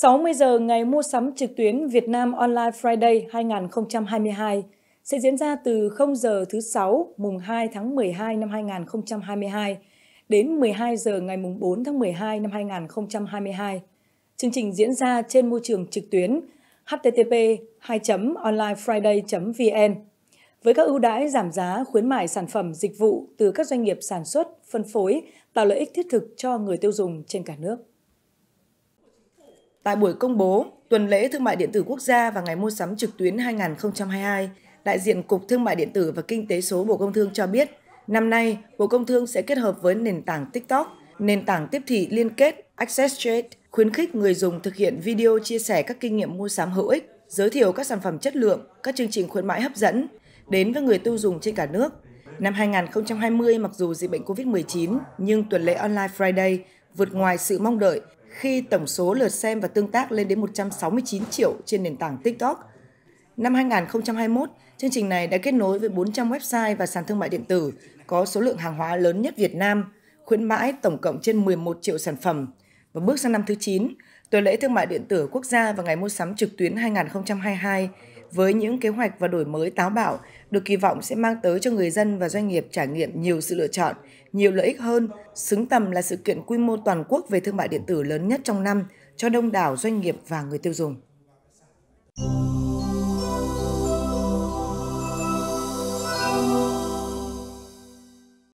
60 giờ ngày mua sắm trực tuyến Việt Nam Online Friday 2022 sẽ diễn ra từ 0 giờ thứ 6 mùng 2 tháng 12 năm 2022 đến 12 giờ ngày mùng 4 tháng 12 năm 2022. Chương trình diễn ra trên môi trường trực tuyến http 2 onlinefriday vn với các ưu đãi giảm giá khuyến mại sản phẩm dịch vụ từ các doanh nghiệp sản xuất, phân phối, tạo lợi ích thiết thực cho người tiêu dùng trên cả nước. Tại buổi công bố Tuần lễ Thương mại điện tử quốc gia và Ngày mua sắm trực tuyến 2022, đại diện Cục Thương mại điện tử và Kinh tế số Bộ Công Thương cho biết, năm nay Bộ Công Thương sẽ kết hợp với nền tảng TikTok, nền tảng tiếp thị liên kết Access Trade khuyến khích người dùng thực hiện video chia sẻ các kinh nghiệm mua sắm hữu ích, giới thiệu các sản phẩm chất lượng, các chương trình khuyến mãi hấp dẫn đến với người tiêu dùng trên cả nước. Năm 2020 mặc dù dịch bệnh COVID-19 nhưng tuần lễ Online Friday vượt ngoài sự mong đợi khi tổng số lượt xem và tương tác lên đến 169 triệu trên nền tảng TikTok. Năm 2021, chương trình này đã kết nối với 400 website và sàn thương mại điện tử có số lượng hàng hóa lớn nhất Việt Nam, khuyến mãi tổng cộng trên 11 triệu sản phẩm. Và bước sang năm thứ 9, tuần lễ thương mại điện tử quốc gia và ngày mua sắm trực tuyến 2022 với những kế hoạch và đổi mới táo bạo được kỳ vọng sẽ mang tới cho người dân và doanh nghiệp trải nghiệm nhiều sự lựa chọn, nhiều lợi ích hơn, xứng tầm là sự kiện quy mô toàn quốc về thương mại điện tử lớn nhất trong năm cho đông đảo doanh nghiệp và người tiêu dùng.